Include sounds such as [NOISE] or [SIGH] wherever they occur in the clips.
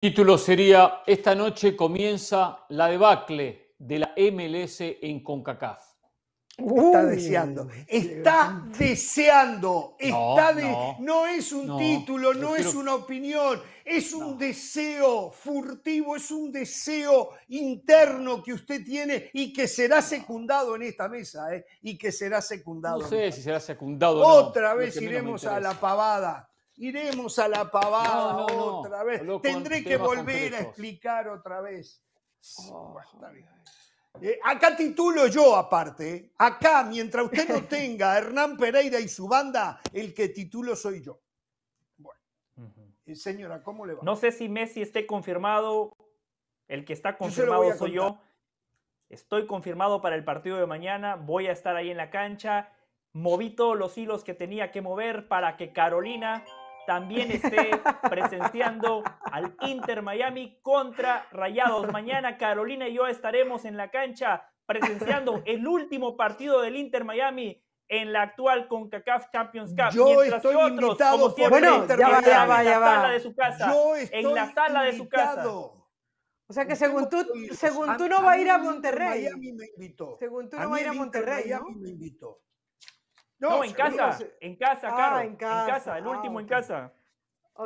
título sería, esta noche comienza la debacle de la MLS en CONCACAF. Está deseando, está deseando, está no, es un título, no es una opinión, es un deseo furtivo, es un deseo interno que usted tiene y que será secundado en esta mesa, ¿eh? y que será secundado. No sé si será secundado. Otra vez iremos a la pavada. Iremos a la pavada otra vez. Tendré que volver a explicar otra vez. Oh, eh, acá titulo yo aparte. Acá, mientras usted no [LAUGHS] tenga a Hernán Pereira y su banda, el que titulo soy yo. Bueno. Eh, señora, ¿cómo le va? No sé si Messi esté confirmado. El que está confirmado soy yo. Estoy confirmado para el partido de mañana. Voy a estar ahí en la cancha. Moví todos los hilos que tenía que mover para que Carolina también esté presenciando al Inter Miami contra Rayados. Mañana Carolina y yo estaremos en la cancha presenciando [LAUGHS] el último partido del Inter Miami en la actual CONCACAF Champions Cup. Yo Mientras estoy otros, como siempre, ya va, ya en la sala de su casa. Yo estoy en la sala de su casa. O sea que según tú, según tú no va a ir a Monterrey. Miami me invitó. Según tú no va a ir a Monterrey. Miami me invitó. No, en, casa, en casa, ah, en casa, en casa, el último ah, en casa.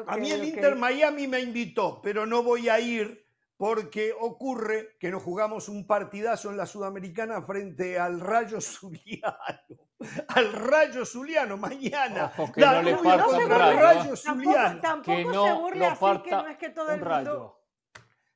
a mí el Inter Miami me invitó, pero no voy a ir porque ocurre que nos jugamos un partidazo en la Sudamericana frente al Rayo Zuliano. [LAUGHS] Al Rayo Zuliano mañana. que no le parta rayo. Zuliano. Tampoco, se burle así que no es que todo el mundo... [LAUGHS]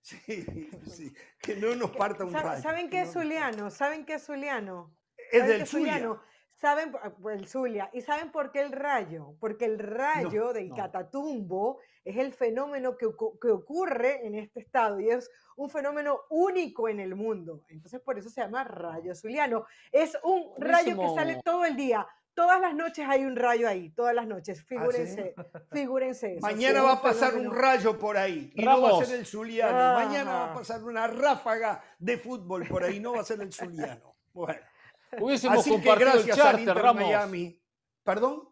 Sí, sí, que no nos parta un rayo. ¿Saben qué es Zuliano? ¿Saben qué es Zuliano? Es del Zuliano. ¿Saben, ah, el Zulia, y saben por qué el rayo? Porque el rayo del Catatumbo es el fenómeno que, ocurre en este estado y es un fenómeno único en el mundo. Entonces, por eso se llama rayo zuliano. Es un rayo que sale todo el día. Todas las noches hay un rayo ahí, todas las noches. ¿Ah, figúrense, [LAUGHS] figúrense. Mañana va a pasar un rayo por ahí y no va a ser el zuliano. Mañana va a pasar una ráfaga de fútbol por ahí, no va a ser el zuliano. Bueno. Hubiésemos compartido el charter, ¿Perdón?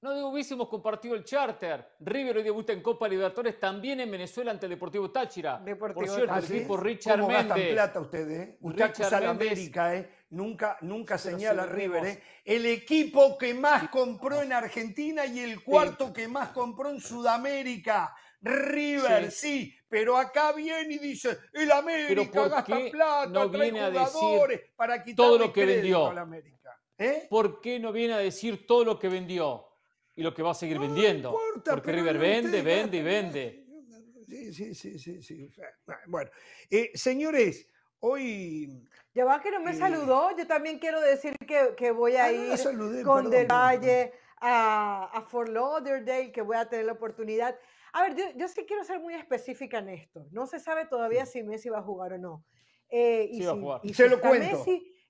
No digo, hubiésemos compartido el charter. River hoy debuta en Copa Libertadores también en Venezuela ante el Deportivo Táchira. Deportivo Por cierto, el equipo Richard plata ustedes? Eh? Usted América, eh. Nunca, nunca señala a River, eh. El equipo que más compró en Argentina y el cuarto que más compró en Sudamérica. River, sí. pero acá viene y dice, el América gasta plata, no trae viene para quitar todo lo que vendió. Al América. ¿eh? ¿Por qué no viene a decir todo lo que vendió y lo que va a seguir vendiendo? Porque River vende, vende y vende. Sí, sí, sí, sí. sí. Bueno, eh, señores, hoy... Ya va que no me eh, saludó, yo también quiero decir que, voy a ah, ir con detalle a, a Fort Lauderdale, que voy a tener la oportunidad. A ver, yo, sí quiero ser muy específica en esto. No se sabe todavía si Messi va a jugar o no. Eh, va a jugar. se lo cuento.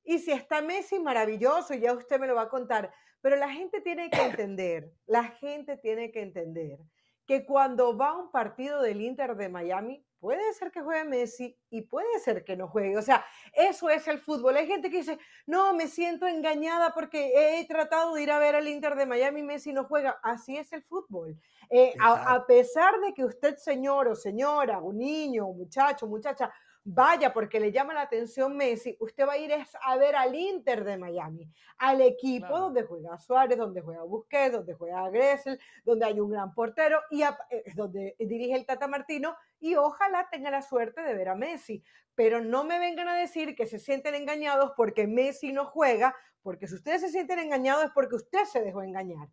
y si está Messi, maravilloso, ya usted me lo va a contar. Pero la gente tiene que entender, la gente tiene que entender que cuando va a un partido del Inter de Miami, puede ser que juegue Messi y puede ser que no juegue. O sea, eso es el fútbol. Hay gente que dice, no, me siento engañada porque he tratado de ir a ver al Inter de Miami y Messi no juega. Así es el fútbol. Eh, a, pesar de que usted, señor o señora, un niño, un muchacho, muchacha, vaya porque le llama la atención Messi, usted va a ir a ver al Inter de Miami, al equipo donde juega Suárez, donde juega Busquets, donde juega Gressel, donde hay un gran portero y eh, donde dirige el Tata Martino y ojalá tenga la suerte de ver a Messi. Pero no me vengan a decir que se sienten engañados porque Messi no juega, porque si ustedes se sienten engañados es porque usted se dejó engañar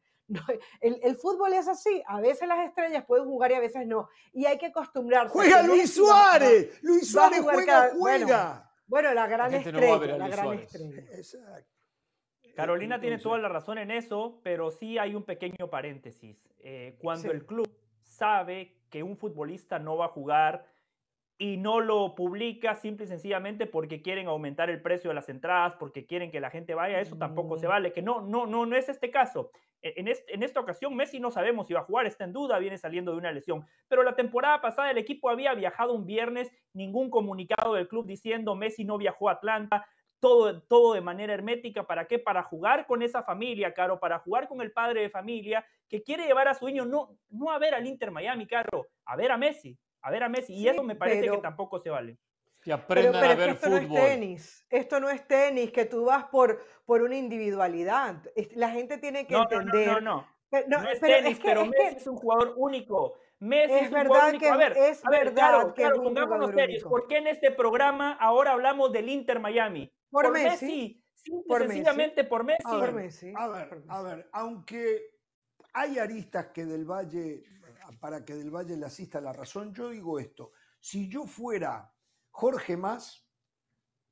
el, fútbol es así, a veces las estrellas pueden jugar y a veces no. Y hay que acostumbrarse. Juega Luis Suárez, Luis Suárez juega, juega. Bueno, la gran estrella, Carolina tiene toda la razón en eso, pero sí hay un pequeño paréntesis. Eh, cuando el club sabe que un futbolista no va a jugar y no lo publica simple y sencillamente porque quieren aumentar el precio de las entradas, porque quieren que la gente vaya, eso tampoco se mm. vale, que no, no, no, no es este caso. E-, en, esta ocasión Messi no sabemos si va a jugar, está en duda, viene saliendo de una lesión. Pero la temporada pasada el equipo había viajado un viernes, ningún comunicado del club diciendo Messi no viajó a Atlanta, todo, todo, de manera hermética. ¿Para qué? Para jugar con esa familia, Caro, para jugar con el padre de familia que quiere llevar a su niño, no, no a ver al Inter Miami, Caro, a ver a Messi, a ver a Messi. y eso me parece que tampoco se vale. Que aprendan a ver esto fútbol. No es tenis. Esto no es tenis, que tú vas por, una individualidad. La gente tiene que entender. No, no, no. no. Pero, no, es tenis, pero Messi es un jugador único. Messi es, un verdad único. a ver, es verdad que es ¿Por qué en este programa ahora hablamos del Inter Miami? Por, Messi. por por ah, por Messi. A ver, a ver, aunque hay aristas que Del Valle para que Del Valle le asista la razón, yo digo esto, si yo fuera Jorge Más,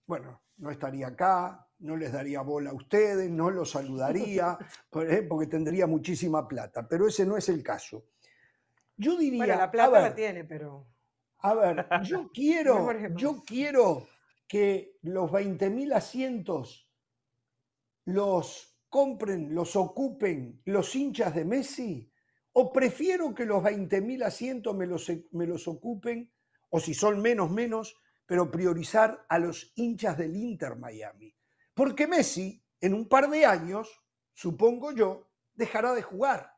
bueno, no estaría acá, no les daría bola a ustedes, no los saludaría, [LAUGHS] eh, porque tendría muchísima plata, pero ese no es el caso. Yo diría... la plata la tiene, pero... A ver, yo [LAUGHS] quiero, yo quiero que los 20.000 asientos los compren, los ocupen los hinchas de Messi o prefiero que los 20.000 asientos me los, me los ocupen, o si son menos, menos, pero priorizar a los hinchas del Inter Miami. Porque Messi, en un par de años, supongo yo, dejará de jugar.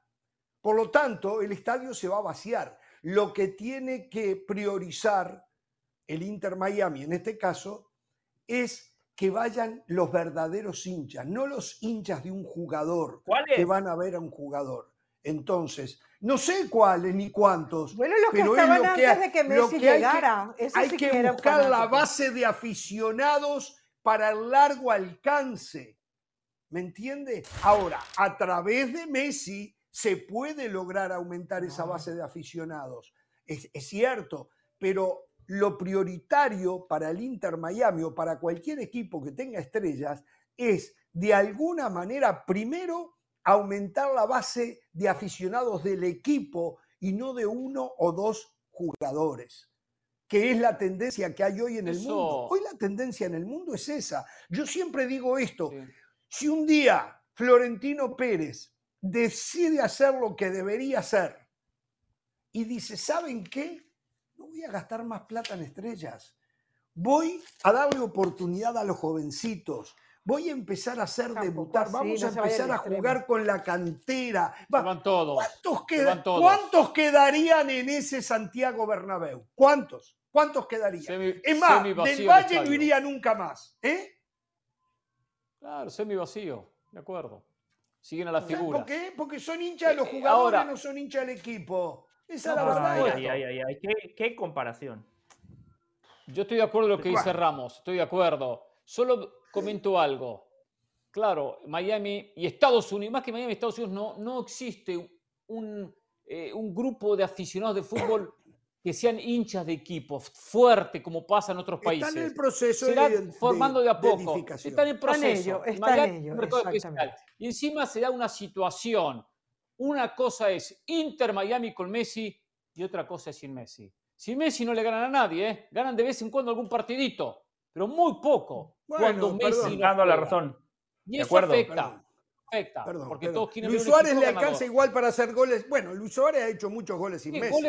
Por lo tanto, el estadio se va a vaciar. Lo que tiene que priorizar el Inter Miami, en este caso, es que vayan los verdaderos hinchas, no los hinchas de un jugador que van a ver a un jugador. Entonces, no sé cuáles ni cuántos. Bueno, los que estaban antes de que Messi llegara. hay que, buscar la base de aficionados para el largo alcance. ¿Me entiende? Ahora, a través de Messi se puede lograr aumentar esa base de aficionados. es cierto, pero lo prioritario para el Inter Miami o para cualquier equipo que tenga estrellas es, de alguna manera, primero aumentar la base de aficionados del equipo y no de uno o dos jugadores, que es la tendencia que hay hoy en el mundo. Hoy la tendencia en el mundo es esa. Yo siempre digo esto, si un día Florentino Pérez decide hacer lo que debería hacer y dice, ¿saben qué? No voy a gastar más plata en estrellas. Voy a darle oportunidad a los jovencitos voy a empezar a hacer debutar, vamos a empezar a jugar con la cantera. van todos, ¿cuántos, todos. ¿Cuántos quedarían en ese Santiago Bernabéu? ¿Cuántos? ¿Cuántos quedarían? Semi, es más, del Valle no iría nunca más. ¿eh? Claro, semi vacío, de acuerdo. Siguen a la figura. ¿Por qué? Porque son hinchas de los eh, jugadores, no son hinchas del equipo. Esa es la verdad. Ay, ay, ay, ¿Qué, ¿Qué, comparación. Yo estoy de acuerdo con lo que dice Ramos, estoy de acuerdo. Solo Comento algo. Claro, Miami y Estados Unidos, más que Miami, y Estados Unidos no, no existe un, eh, grupo de aficionados de fútbol que sean hinchas de equipo, fuerte como pasa en otros países. Están en el proceso se de, formando de, a poco. están en proceso. Están y encima se da una situación. Una cosa es Inter Miami con Messi y otra cosa es sin Messi. Sin Messi no le ganan a nadie, ¿eh? ganan de vez en cuando algún partidito pero muy poco. Bueno, cuando Messi no dando la razón. Y eso acuerdo. afecta. Afecta, porque todos quieren Luis Suárez le alcanza igual para hacer goles. Bueno, Luis Suárez ha hecho muchos goles sin Messi.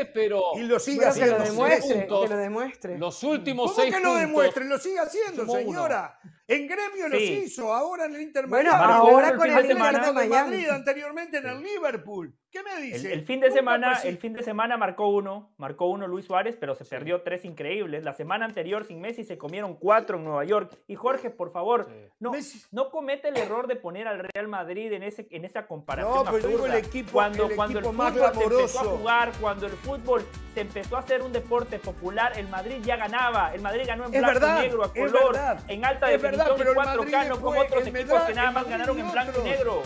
y lo sigue haciendo. Que lo, demuestre, puntos, que lo demuestre. Los últimos ¿Cómo seis que lo demuestre? lo sigue haciendo, señora. Uno. En gremio los hizo, ahora en el Inter Bueno, ahora con el Inter anteriormente en el Liverpool. ¿Qué me dice? El, fin de semana, el fin de semana marcó uno, marcó uno Luis Suárez, pero se perdió tres increíbles. La semana anterior sin Messi se comieron cuatro en Nueva York. Y Jorge, por favor, no, no comete el error de poner al Real Madrid en ese en esa comparación. No, el equipo cuando el, cuando fútbol empezó a jugar, cuando el fútbol se empezó a hacer un deporte popular, el Madrid ya ganaba, el Madrid ganó en blanco negro a color, en alta definición pero en 4K, no como otros equipos que nada más ganaron en blanco y negro.